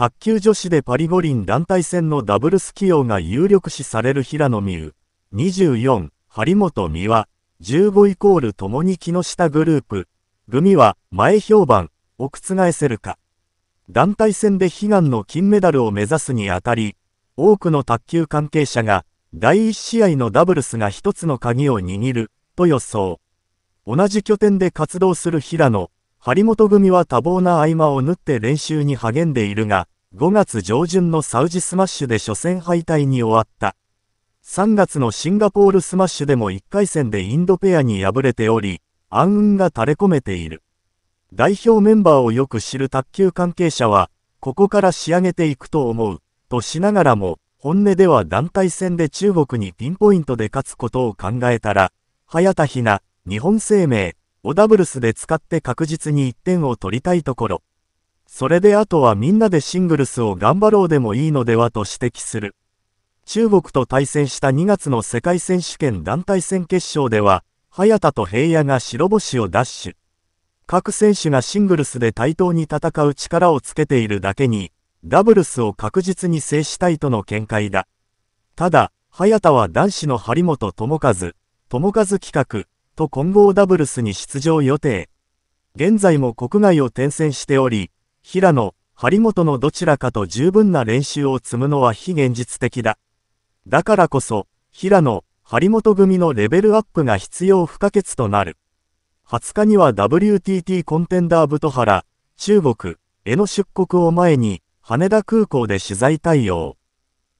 卓球女子でパリ五輪団体戦のダブルス起用が有力視される平野美宇、24、張本美和、15イコール共に木下グループ、組は前評判を覆せるか。団体戦で悲願の金メダルを目指すにあたり、多くの卓球関係者が、第1試合のダブルスが一つの鍵を握る、と予想。同じ拠点で活動する平野、張本組は多忙な合間を縫って練習に励んでいるが、5月上旬のサウジスマッシュで初戦敗退に終わった。3月のシンガポールスマッシュでも1回戦でインドペアに敗れており、暗雲が垂れ込めている。代表メンバーをよく知る卓球関係者は、ここから仕上げていくと思う、としながらも、本音では団体戦で中国にピンポイントで勝つことを考えたら、早田ひな、日本生命、ダブルスで使って確実に1点を取りたいところ。それであとはみんなでシングルスを頑張ろうでもいいのではと指摘する。中国と対戦した2月の世界選手権団体戦決勝では、早田と平野が白星を奪取。各選手がシングルスで対等に戦う力をつけているだけに、ダブルスを確実に制したいとの見解だ。ただ、早田は男子の張本智和、智和企画、と混合ダブルスに出場予定。現在も国外を転戦しており、平野、張本のどちらかと十分な練習を積むのは非現実的だ。だからこそ、平野、張本組のレベルアップが必要不可欠となる。20日には WTT コンテンダーブハラ中国への出国を前に、羽田空港で取材対応。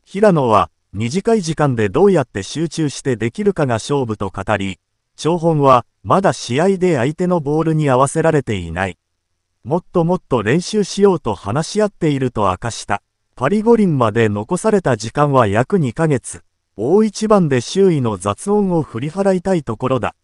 平野は、短い時間でどうやって集中してできるかが勝負と語り、張本は、まだ試合で相手のボールに合わせられていない。もっともっと練習しようと話し合っていると明かした。パリ五輪まで残された時間は約2ヶ月。大一番で周囲の雑音を振り払いたいところだ。